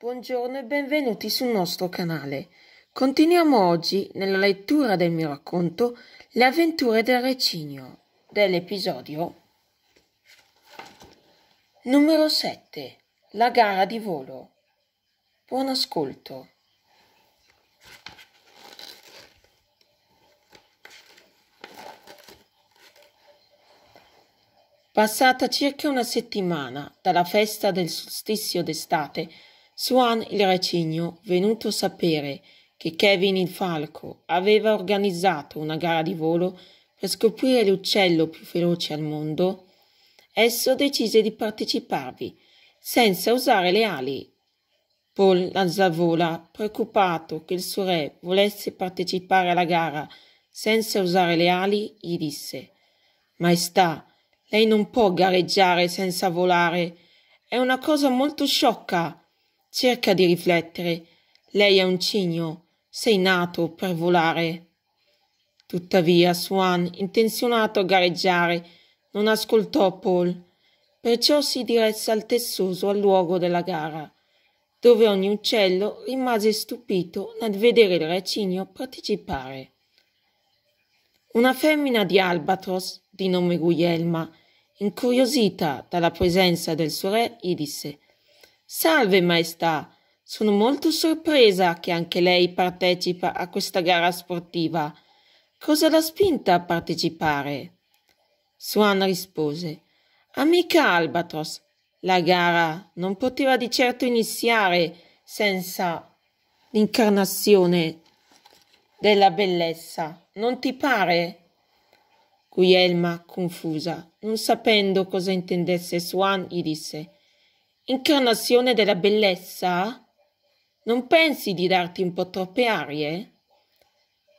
Buongiorno e benvenuti sul nostro canale. Continuiamo oggi nella lettura del mio racconto Le avventure del Recinio, dell'episodio numero 7, la gara di volo. Buon ascolto. Passata circa una settimana dalla festa del solstizio d'estate, Swan il Racigno, venuto a sapere che Kevin il Falco aveva organizzato una gara di volo per scoprire l'uccello più veloce al mondo, esso decise di parteciparvi senza usare le ali. Paul Lanzavola, preoccupato che il suo re volesse partecipare alla gara senza usare le ali, gli disse Maestà, lei non può gareggiare senza volare. È una cosa molto sciocca cerca di riflettere. Lei è un cigno. Sei nato per volare. Tuttavia, Swan, intenzionato a gareggiare, non ascoltò Paul, perciò si diresse al tessuso al luogo della gara, dove ogni uccello rimase stupito nel vedere il recigno partecipare. Una femmina di Albatros, di nome Guglielma, incuriosita dalla presenza del suo re, gli disse Salve maestà, sono molto sorpresa che anche lei partecipa a questa gara sportiva. Cosa l'ha spinta a partecipare? Swan rispose Amica Albatros, la gara non poteva di certo iniziare senza l'incarnazione della bellezza, non ti pare? Guielma, confusa, non sapendo cosa intendesse Swan, gli disse incarnazione della bellezza? Non pensi di darti un po' troppe arie?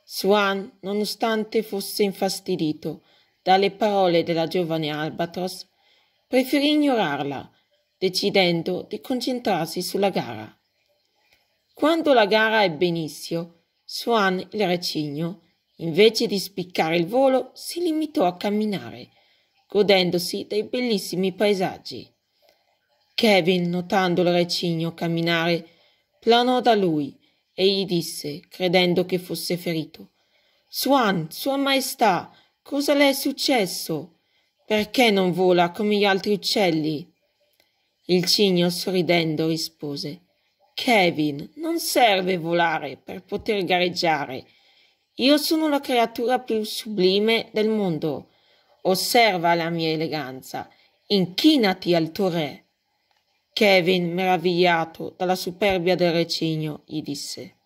Swan, nonostante fosse infastidito dalle parole della giovane Albatros, preferì ignorarla, decidendo di concentrarsi sulla gara. Quando la gara ebbe inizio, Swan il recigno, invece di spiccare il volo, si limitò a camminare, godendosi dei bellissimi paesaggi. Kevin, notando il recigno camminare, planò da lui e gli disse, credendo che fosse ferito: Swan, Sua Maestà, cosa le è successo? Perché non vola come gli altri uccelli? Il cigno, sorridendo, rispose: Kevin, non serve volare per poter gareggiare. Io sono la creatura più sublime del mondo. Osserva la mia eleganza. Inchinati al tuo re. Kevin, meravigliato dalla superbia del recigno, gli disse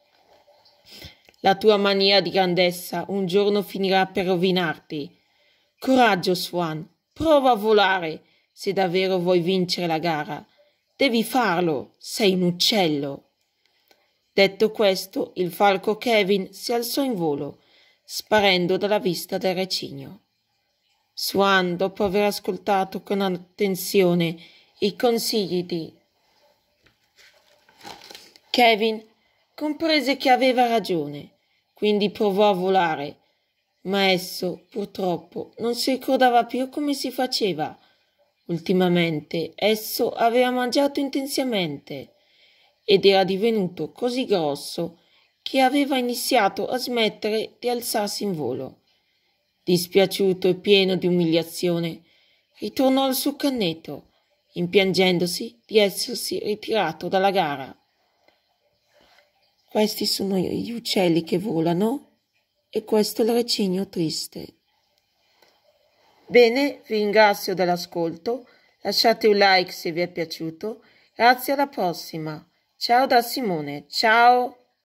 La tua mania di grandezza un giorno finirà per rovinarti. Coraggio, Swan, prova a volare se davvero vuoi vincere la gara. Devi farlo, sei un uccello. Detto questo, il falco Kevin si alzò in volo, sparendo dalla vista del recigno. Swan, dopo aver ascoltato con attenzione i consigli di Kevin comprese che aveva ragione, quindi provò a volare, ma esso purtroppo non si ricordava più come si faceva. Ultimamente esso aveva mangiato intensamente ed era divenuto così grosso che aveva iniziato a smettere di alzarsi in volo. Dispiaciuto e pieno di umiliazione, ritornò al suo canneto impiangendosi di essersi ritirato dalla gara. Questi sono gli uccelli che volano e questo è il recigno triste. Bene, vi ringrazio dell'ascolto, lasciate un like se vi è piaciuto, grazie alla prossima. Ciao da Simone, ciao!